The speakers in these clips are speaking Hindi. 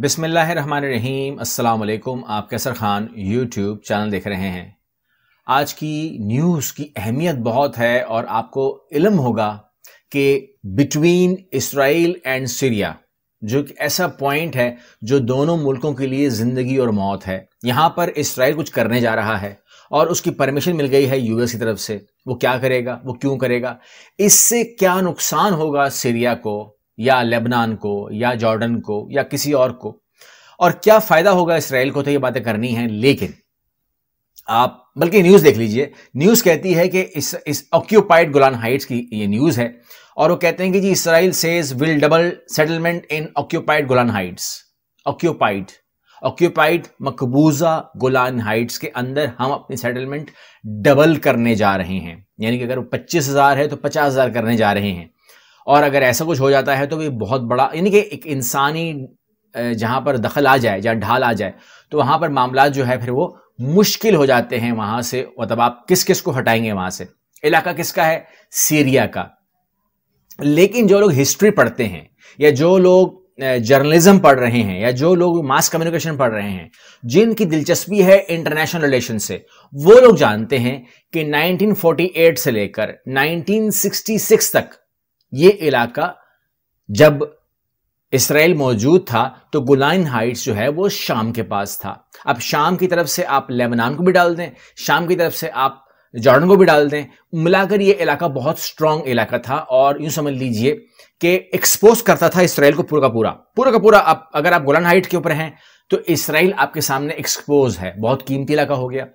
बिसमीम अल्लाम आप कैसर ख़ान यूट्यूब चैनल देख रहे हैं आज की न्यूज़ की अहमियत बहुत है और आपको इलम होगा कि बिटवीन इसराइल एंड सीरिया जो कि ऐसा पॉइंट है जो दोनों मुल्कों के लिए ज़िंदगी और मौत है यहाँ पर इसराइल कुछ करने जा रहा है और उसकी परमिशन मिल गई है यूएस की तरफ से वो क्या करेगा वो क्यों करेगा इससे क्या नुकसान होगा सीरिया को या लेबनान को या जॉर्डन को या किसी और को और क्या फायदा होगा इसराइल को तो ये बातें करनी है लेकिन आप बल्कि न्यूज़ देख लीजिए न्यूज़ कहती है कि इस इस ऑक्यूपाइड गुलान हाइट्स की ये न्यूज़ है और वो कहते हैं कि जी Israel says will double settlement in occupied Golan heights occupied occupied मकबूजा गुलान हाइट्स के अंदर हम अपनी सेटलमेंट डबल करने जा रहे हैं यानी कि अगर वो पच्चीस हज़ार है तो पचास हज़ार करने जा रहे हैं और अगर ऐसा कुछ हो जाता है तो भी बहुत बड़ा यानी कि एक इंसानी जहाँ पर दखल आ जाए जहाँ ढाल आ जाए तो वहाँ पर मामला जो है फिर वो मुश्किल हो जाते हैं वहाँ से मतलब आप किस किस को हटाएंगे वहाँ से इलाका किसका है सीरिया का लेकिन जो लोग हिस्ट्री पढ़ते हैं या जो लोग जर्नलिज्म पढ़ रहे हैं या जो लोग मास कम्युनिकेशन पढ़ रहे हैं जिनकी दिलचस्पी है इंटरनेशनल रिलेशन से वो लोग जानते हैं कि 1948 से लेकर 1966 तक ये इलाका जब इसराइल मौजूद था तो गुलाइन हाइट्स जो है वो शाम के पास था अब शाम की तरफ से आप लेबनान को भी डाल दें शाम की तरफ से आप जॉर्डन को भी डाल दें मिलाकर ये इलाका बहुत स्ट्रांग इलाका था और यूं समझ लीजिए कि एक्सपोज करता था इसराइल को पूरा का पूरा पूरा का पूरा आप अगर आप गुलाइन हाइट के ऊपर हैं तो इसराइल आपके सामने एक्सपोज है बहुत कीमती इलाका हो गया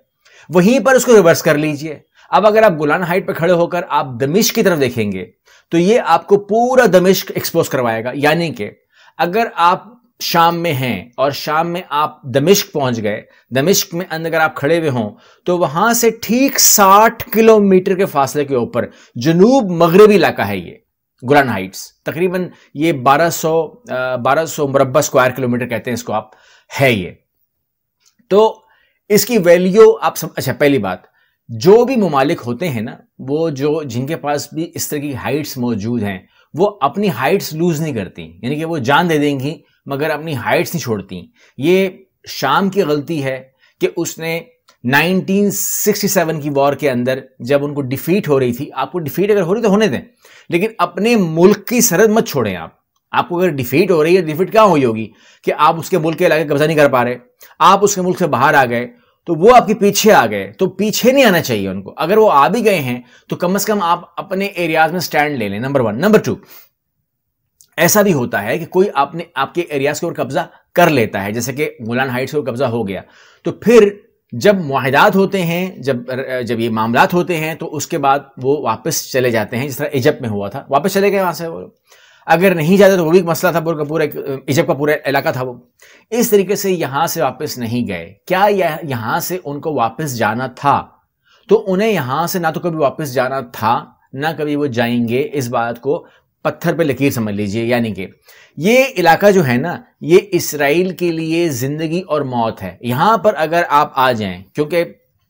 वहीं पर उसको रिवर्स कर लीजिए अब अगर आप गुलान हाइट पर खड़े होकर आप दमिश की तरफ देखेंगे तो ये आपको पूरा दमिश्क एक्सपोज करवाएगा यानी कि अगर आप शाम में हैं और शाम में आप दमिश्क पहुंच गए दमिश्क में अंदर अगर आप खड़े हुए हों तो वहां से ठीक 60 किलोमीटर के फासले के ऊपर जनूब मगरबी इलाका है ये गुलान हाइट्स तकरीबन ये 1200 1200 मुरबा स्क्वायर किलोमीटर कहते हैं इसको आप है ये तो इसकी वैल्यू आप सम... अच्छा पहली बात जो भी ममालिक होते हैं ना वो जो जिनके पास भी इस तरह की हाइट्स मौजूद हैं वो अपनी हाइट्स लूज़ नहीं करती यानी कि वो जान दे देंगी मगर अपनी हाइट्स नहीं छोड़ती ये शाम की गलती है कि उसने 1967 की वॉर के अंदर जब उनको डिफीट हो रही थी आपको डिफीट अगर हो रही तो होने दें लेकिन अपने मुल्क की सरहद मत छोड़ें आप आपको अगर डिफीट हो रही है डिफीट क्या हुई होगी कि आप उसके मुल्क के इलाके कब्जा नहीं कर पा रहे आप उसके मुल्क से बाहर आ गए तो वो आपके पीछे आ गए तो पीछे नहीं आना चाहिए उनको अगर वो आ भी गए हैं तो कम से कम आप अपने एरियाज में स्टैंड ले लें नंबर वन नंबर टू ऐसा भी होता है कि कोई आपने आपके एरियाज के ऊपर कब्जा कर लेता है जैसे कि मुलान हाइट्स के ऊपर कब्जा हो गया तो फिर जब माहदात होते हैं जब जब ये मामला होते हैं तो उसके बाद वो वापस चले जाते हैं जिस तरह इजप्ट में हुआ था वापस चले गए वहां से वो अगर नहीं जाते तो वो भी मसला था पूरा पूरा इजब का पूरा इलाका था वो इस तरीके से यहां से वापस नहीं गए क्या यह से उनको वापस जाना था तो उन्हें यहां से ना तो कभी वापस जाना था ना कभी वो जाएंगे इस बात को पत्थर पे लकीर समझ लीजिए यानी कि ये इलाका जो है ना ये इसराइल के लिए ज़िंदगी और मौत है यहां पर अगर आप आ जाएं क्योंकि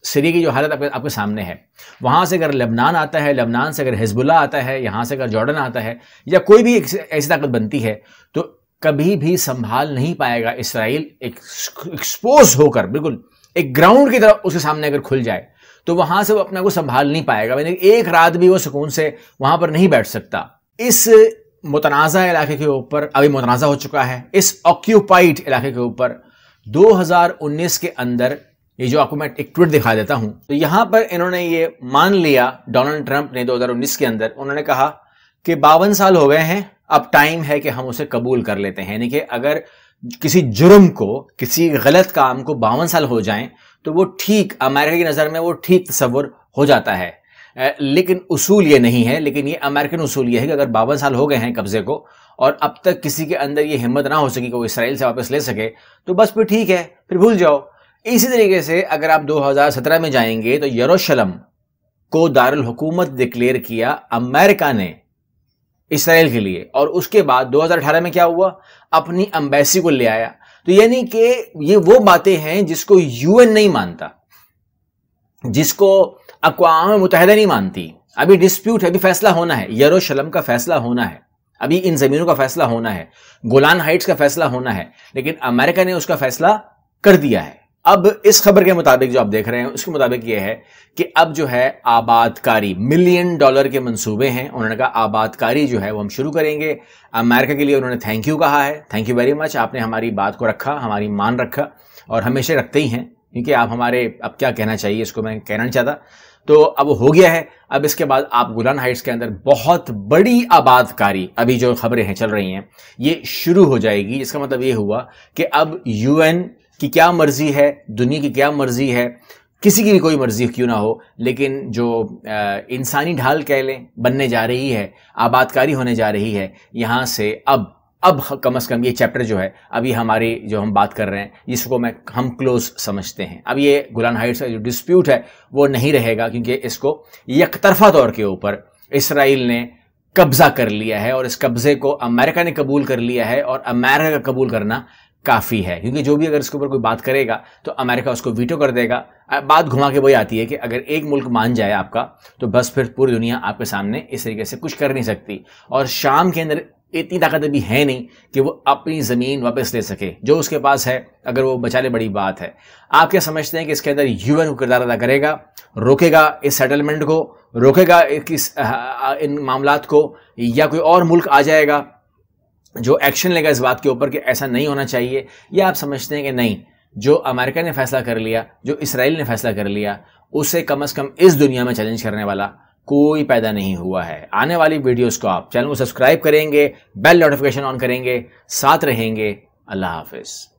सीरिया की जो हालत आपके आपके सामने है वहाँ से अगर लेबनान आता है लेबनान से अगर हिजबुल्ला आता है यहाँ से अगर जॉर्डन आता है या कोई भी ऐसी ताकत बनती है तो कभी भी संभाल नहीं पाएगा इसराइल एक एक्सपोज होकर बिल्कुल एक ग्राउंड की तरफ उसके सामने अगर खुल जाए तो वहां से वो अपने को संभाल नहीं पाएगा मैंने एक रात भी वो सुकून से वहां पर नहीं बैठ सकता इस मुतनाज़ा इलाके के ऊपर अभी मुतनाज़ा हो चुका है इस ऑक्यूपाइड इलाके के ऊपर 2019 के अंदर ये जो आपको मैं एक ट्वीट दिखा देता हूं तो यहां पर इन्होंने ये मान लिया डोनाल्ड ट्रंप ने 2019 के अंदर उन्होंने कहा कि बावन साल हो गए हैं अब टाइम है कि हम उसे कबूल कर लेते हैं यानी कि अगर किसी जुर्म को किसी गलत काम को बावन साल हो जाए तो वो ठीक अमेरिका की नज़र में वो ठीक तस्वुर हो जाता है लेकिन उसूल ये नहीं है लेकिन ये अमेरिकन उसूल ये है कि अगर बावन साल हो गए हैं कब्जे को और अब तक किसी के अंदर ये हिम्मत ना हो सके कि वो इसराइल से वापस ले सके तो बस फिर ठीक है फिर भूल जाओ इसी तरीके से अगर आप 2017 में जाएंगे तो यरूशलेम को दारुल हुकूमत डिक्लेयर किया अमेरिका ने इसराइल के लिए और उसके बाद 2018 में क्या हुआ अपनी अम्बेसी को ले आया तो यानी कि ये वो बातें हैं जिसको यूएन नहीं मानता जिसको अकवाम मुतहदा नहीं मानती अभी डिस्प्यूट है अभी फैसला होना है यरूशलेम का फैसला होना है अभी इन ज़मीनों का फैसला होना है गोलान हाइट्स का फैसला होना है लेकिन अमेरिका ने उसका फैसला कर दिया है अब इस खबर के मुताबिक जो आप देख रहे हैं उसके मुताबिक यह है कि अब जो है आबादकारी मिलियन डॉलर के मंसूबे हैं उन्होंने कहा आबादकारी जो है वो हम शुरू करेंगे अमेरिका के लिए उन्होंने थैंक यू कहा है थैंक यू वेरी मच आपने हमारी बात को रखा हमारी मान रखा और हमेशा रखते ही हैं क्योंकि आप हमारे अब क्या कहना चाहिए इसको मैं कहना नहीं चाहता तो अब हो गया है अब इसके बाद आप गुलान हाइट्स के अंदर बहुत बड़ी आबादकारी अभी जो खबरें हैं चल रही हैं ये शुरू हो जाएगी इसका मतलब ये हुआ कि अब यूएन कि क्या मर्जी है दुनिया की क्या मर्जी है किसी की भी कोई मर्जी क्यों ना हो लेकिन जो इंसानी ढाल कह लें बनने जा रही है आबादकारी होने जा रही है यहाँ से अब अब कम से कम ये चैप्टर जो है अभी हमारी जो हम बात कर रहे हैं इसको मैं हम क्लोज समझते हैं अब ये गुलान हाइट्स का जो डिस्प्यूट है वो नहीं रहेगा क्योंकि इसको यकतरफा तौर के ऊपर इसराइल ने कब्जा कर लिया है और इस कब्जे को अमेरिका ने कबूल कर लिया है और अमेरिका का कबूल करना काफ़ी है क्योंकि जो भी अगर इसके ऊपर कोई बात करेगा तो अमेरिका उसको वीटो कर देगा बात घुमा के वही आती है कि अगर एक मुल्क मान जाए आपका तो बस फिर पूरी दुनिया आपके सामने इस तरीके से कुछ कर नहीं सकती और शाम के अंदर इतनी ताकत अभी है नहीं कि वो अपनी ज़मीन वापस ले सके जो उसके पास है अगर वो बचा ले बड़ी बात है आप क्या समझते हैं कि इसके अंदर यूएन को किरदार अदा करेगा रोकेगा इस सेटलमेंट को रोकेगा इस इन मामला को या कोई और मुल्क आ जाएगा जो एक्शन लेगा इस बात के ऊपर कि ऐसा नहीं होना चाहिए या आप समझते हैं कि नहीं जो अमेरिका ने फैसला कर लिया जो इसराइल ने फैसला कर लिया उसे कम अज़ कम इस दुनिया में चैलेंज करने वाला कोई पैदा नहीं हुआ है आने वाली वीडियोस को आप चैनल को सब्सक्राइब करेंगे बेल नोटिफिकेशन ऑन करेंगे साथ रहेंगे अल्लाह हाफिज़